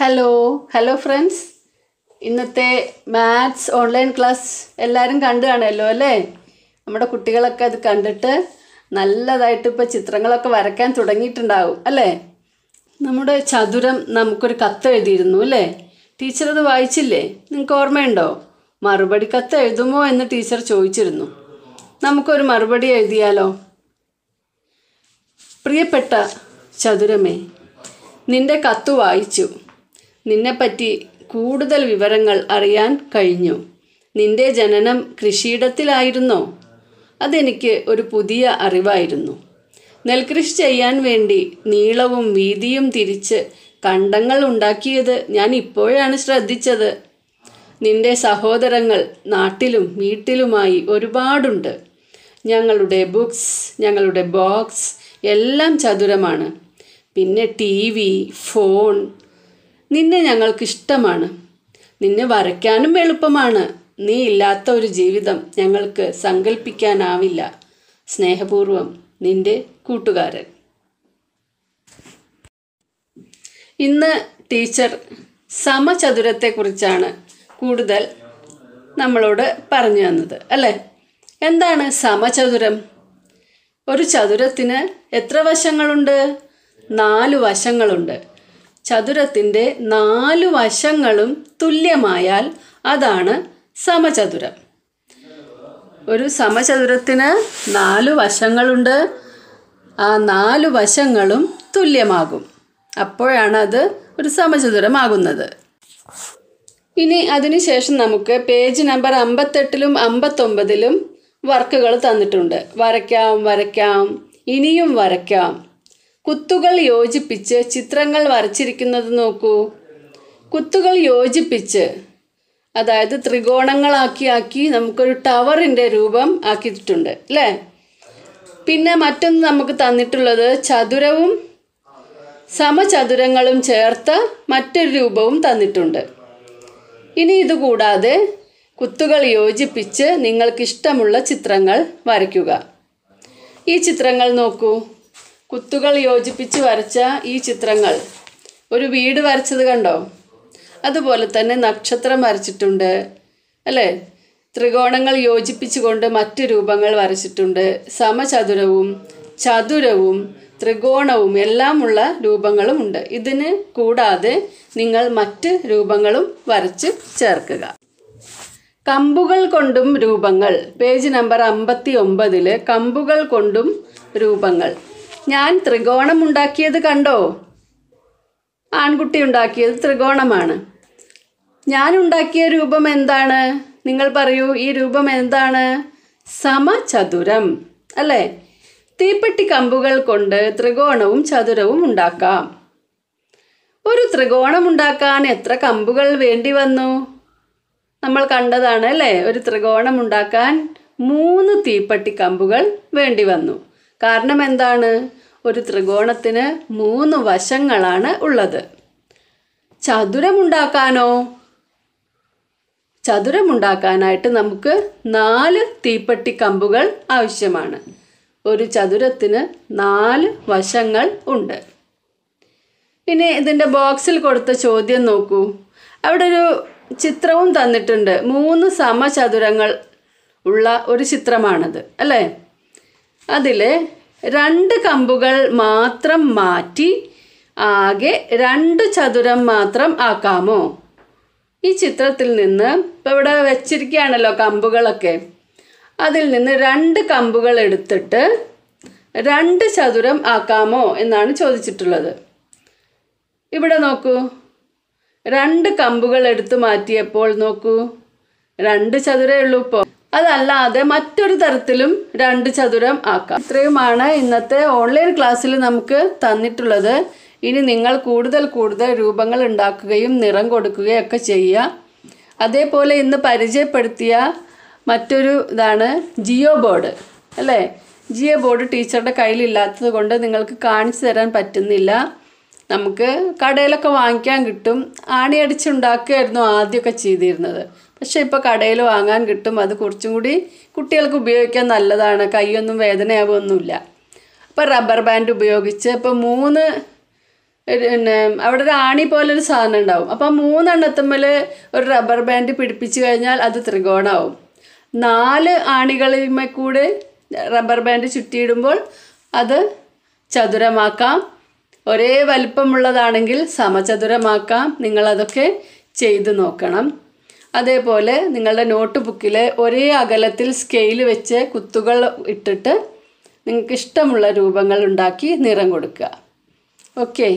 hello hello friends ഇന്നത്തെ maths online class എല്ലാവരും കണ്ടു കാണുമല്ലോ അല്ലേ നമ്മുടെ കുട്ടികളൊക്കെ അത് കണ്ടിട്ട് നല്ലതായിട്ട് ഇപ്പോൾ ചിത്രങ്ങളൊക്കെ വരയ്ക്കാൻ തുടങ്ങിയിട്ടുണ്ടാവും അല്ലേ നമ്മുടെ ചതുരം നമുക്കൊരു കത്ത് എഴുതിയിരുന്നു അല്ലേ ടീച്ചർ അത് വായിച്ചില്ലേ നിങ്ങൾക്ക് ഓർമ്മയുണ്ടോ മറുപടി കത്ത് എഴുതുമോ എന്ന് ടീച്ചർ ചോദിച്ചിരുന്നു നമുക്കൊരു മറുപടി എഴുതിയാലോ പ്രിയപ്പെട്ട ചതുരമേ നിന്റെ കത്ത് വായിച്ചു നിന്നെപ്പറ്റി കൂടുതൽ വിവരങ്ങൾ അറിയാൻ കഴിഞ്ഞു നിന്റെ ജനനം കൃഷിയിടത്തിലായിരുന്നോ അതെനിക്ക് ഒരു പുതിയ അറിവായിരുന്നു നെൽകൃഷി ചെയ്യാൻ വേണ്ടി നീളവും വീതിയും തിരിച്ച് കണ്ടങ്ങൾ ഉണ്ടാക്കിയത് ഞാൻ ഇപ്പോഴാണ് ശ്രദ്ധിച്ചത് നിന്റെ സഹോദരങ്ങൾ നാട്ടിലും വീട്ടിലുമായി ഒരുപാടുണ്ട് ഞങ്ങളുടെ ബുക്സ് ഞങ്ങളുടെ ബോക്സ് എല്ലാം ചതുരമാണ് പിന്നെ ടി വി ഫോൺ നിന്നെ ഞങ്ങൾക്കിഷ്ടമാണ് നിന്നെ വരയ്ക്കാനും എളുപ്പമാണ് നീ ഇല്ലാത്ത ഒരു ജീവിതം ഞങ്ങൾക്ക് സങ്കല്പിക്കാനാവില്ല സ്നേഹപൂർവം നിന്റെ കൂട്ടുകാരൻ ഇന്ന് ടീച്ചർ സമചതുരത്തെക്കുറിച്ചാണ് കൂടുതൽ നമ്മളോട് പറഞ്ഞു തന്നത് അല്ലേ എന്താണ് സമചതുരം ഒരു ചതുരത്തിന് എത്ര വശങ്ങളുണ്ട് നാല് വശങ്ങളുണ്ട് ചതുരത്തിൻ്റെ നാലു വശങ്ങളും തുല്യമായാൽ അതാണ് സമചതുരം ഒരു സമചതുരത്തിന് നാലു വശങ്ങളുണ്ട് ആ നാലു വശങ്ങളും തുല്യമാകും അപ്പോഴാണ് അത് ഒരു സമചതുരമാകുന്നത് ഇനി അതിനുശേഷം നമുക്ക് പേജ് നമ്പർ അമ്പത്തെട്ടിലും അമ്പത്തൊമ്പതിലും വർക്കുകൾ തന്നിട്ടുണ്ട് വരയ്ക്കാം വരയ്ക്കാം ഇനിയും വരയ്ക്കാം കുത്തുകൾ യോജിപ്പിച്ച് ചിത്രങ്ങൾ വരച്ചിരിക്കുന്നത് നോക്കൂ കുത്തുകൾ യോജിപ്പിച്ച് അതായത് ത്രികോണങ്ങളാക്കി ആക്കി നമുക്കൊരു ടവറിൻ്റെ രൂപം ആക്കിയിട്ടുണ്ട് അല്ലേ പിന്നെ മറ്റൊന്ന് നമുക്ക് തന്നിട്ടുള്ളത് ചതുരവും സമചതുരങ്ങളും ചേർത്ത മറ്റൊരു രൂപവും തന്നിട്ടുണ്ട് ഇനി ഇതുകൂടാതെ കുത്തുകൾ യോജിപ്പിച്ച് നിങ്ങൾക്കിഷ്ടമുള്ള ചിത്രങ്ങൾ വരയ്ക്കുക ഈ ചിത്രങ്ങൾ നോക്കൂ കുത്തുകൾ യോജിപ്പിച്ച് വരച്ച ഈ ചിത്രങ്ങൾ ഒരു വീട് വരച്ചത് കണ്ടോ അതുപോലെ തന്നെ നക്ഷത്രം വരച്ചിട്ടുണ്ട് അല്ലേ ത്രികോണങ്ങൾ യോജിപ്പിച്ചുകൊണ്ട് മറ്റു രൂപങ്ങൾ വരച്ചിട്ടുണ്ട് സമചതുരവും ചതുരവും ത്രികോണവും എല്ലാമുള്ള രൂപങ്ങളും ഉണ്ട് ഇതിന് കൂടാതെ നിങ്ങൾ മറ്റ് രൂപങ്ങളും വരച്ച് ചേർക്കുക കമ്പുകൾ കൊണ്ടും രൂപങ്ങൾ പേജ് നമ്പർ അമ്പത്തി ഒമ്പതിൽ കമ്പുകൾ കൊണ്ടും രൂപങ്ങൾ ഞാൻ ത്രികോണം ഉണ്ടാക്കിയത് കണ്ടോ ആൺകുട്ടി ഉണ്ടാക്കിയത് ത്രികോണമാണ് ഞാൻ ഉണ്ടാക്കിയ രൂപം എന്താണ് നിങ്ങൾ പറയൂ ഈ രൂപം എന്താണ് സമചതുരം അല്ലേ തീപ്പെട്ടി കമ്പുകൾ കൊണ്ട് ത്രികോണവും ചതുരവും ഉണ്ടാക്കാം ഒരു ത്രികോണം ഉണ്ടാക്കാൻ എത്ര കമ്പുകൾ വേണ്ടി വന്നു നമ്മൾ കണ്ടതാണ് അല്ലേ ഒരു ത്രികോണം ഉണ്ടാക്കാൻ മൂന്ന് തീപ്പെട്ടി കമ്പുകൾ വേണ്ടി വന്നു കാരണം എന്താണ് ഒരു ത്രികോണത്തിന് മൂന്ന് വശങ്ങളാണ് ഉള്ളത് ചതുരമുണ്ടാക്കാനോ ചതുരമുണ്ടാക്കാനായിട്ട് നമുക്ക് നാല് തീപ്പെട്ടി കമ്പുകൾ ആവശ്യമാണ് ഒരു ചതുരത്തിന് നാല് വശങ്ങൾ ഉണ്ട് ഇനി ഇതിൻ്റെ ബോക്സിൽ കൊടുത്ത ചോദ്യം നോക്കൂ അവിടെ ഒരു ചിത്രവും തന്നിട്ടുണ്ട് മൂന്ന് സമചതുരങ്ങൾ ഉള്ള ഒരു ചിത്രമാണത് അല്ലേ അതിൽ രണ്ട് കമ്പുകൾ മാത്രം മാറ്റി ആകെ രണ്ട് ചതുരം മാത്രം ആക്കാമോ ഈ ചിത്രത്തിൽ നിന്ന് ഇപ്പോൾ ഇവിടെ വെച്ചിരിക്കുകയാണല്ലോ കമ്പുകളൊക്കെ അതിൽ നിന്ന് രണ്ട് കമ്പുകൾ എടുത്തിട്ട് രണ്ട് ചതുരം ആക്കാമോ എന്നാണ് ചോദിച്ചിട്ടുള്ളത് ഇവിടെ നോക്കൂ രണ്ട് കമ്പുകൾ എടുത്തു മാറ്റിയപ്പോൾ നോക്കൂ രണ്ട് ചതുരേ ഉള്ളൂ ഇപ്പോൾ അതല്ലാതെ മറ്റൊരു തരത്തിലും രണ്ട് ചതുരം ആക്കാം ഇത്രയുമാണ് ഇന്നത്തെ ഓൺലൈൻ ക്ലാസ്സിൽ നമുക്ക് തന്നിട്ടുള്ളത് ഇനി നിങ്ങൾ കൂടുതൽ കൂടുതൽ രൂപങ്ങൾ ഉണ്ടാക്കുകയും നിറം കൊടുക്കുകയും ഒക്കെ ചെയ്യുക അതേപോലെ ഇന്ന് പരിചയപ്പെടുത്തിയ മറ്റൊരു ഇതാണ് ജിയോ ബോർഡ് അല്ലേ ജിയോ ബോർഡ് ടീച്ചറുടെ കയ്യിലില്ലാത്തത് കൊണ്ട് നിങ്ങൾക്ക് കാണിച്ചു തരാൻ പറ്റുന്നില്ല നമുക്ക് കടയിലൊക്കെ വാങ്ങിക്കാൻ കിട്ടും ആണി അടിച്ചുണ്ടാക്കുകയായിരുന്നു ആദ്യമൊക്കെ ചെയ്തിരുന്നത് പക്ഷേ ഇപ്പോൾ കടയിൽ വാങ്ങാൻ കിട്ടും അത് കുറച്ചും കൂടി കുട്ടികൾക്ക് ഉപയോഗിക്കാൻ നല്ലതാണ് കൈയൊന്നും വേദനയാവൊന്നുമില്ല അപ്പോൾ റബ്ബർ ബാൻഡ് ഉപയോഗിച്ച് ഇപ്പോൾ മൂന്ന് പിന്നെ അവിടെ ഒരു ആണി പോലെ ഒരു സാധനം ഉണ്ടാവും അപ്പോൾ മൂന്നെണ്ണത്തമ്മൽ ഒരു റബ്ബർ ബാൻഡ് പിടിപ്പിച്ചു കഴിഞ്ഞാൽ അത് ത്രികോണമാവും നാല് ആണികളിൽ കൂടെ റബ്ബർ ബാൻഡ് ചുറ്റിയിടുമ്പോൾ അത് ചതുരമാക്കാം ഒരേ വലിപ്പമുള്ളതാണെങ്കിൽ സമചതുരമാക്കാം നിങ്ങളതൊക്കെ ചെയ്തു നോക്കണം അതേപോലെ നിങ്ങളുടെ നോട്ട് ബുക്കിൽ ഒരേ അകലത്തിൽ സ്കെയിൽ വെച്ച് കുത്തുകൾ ഇട്ടിട്ട് നിങ്ങൾക്ക് ഇഷ്ടമുള്ള രൂപങ്ങൾ ഉണ്ടാക്കി നിറം കൊടുക്കുക ഓക്കേ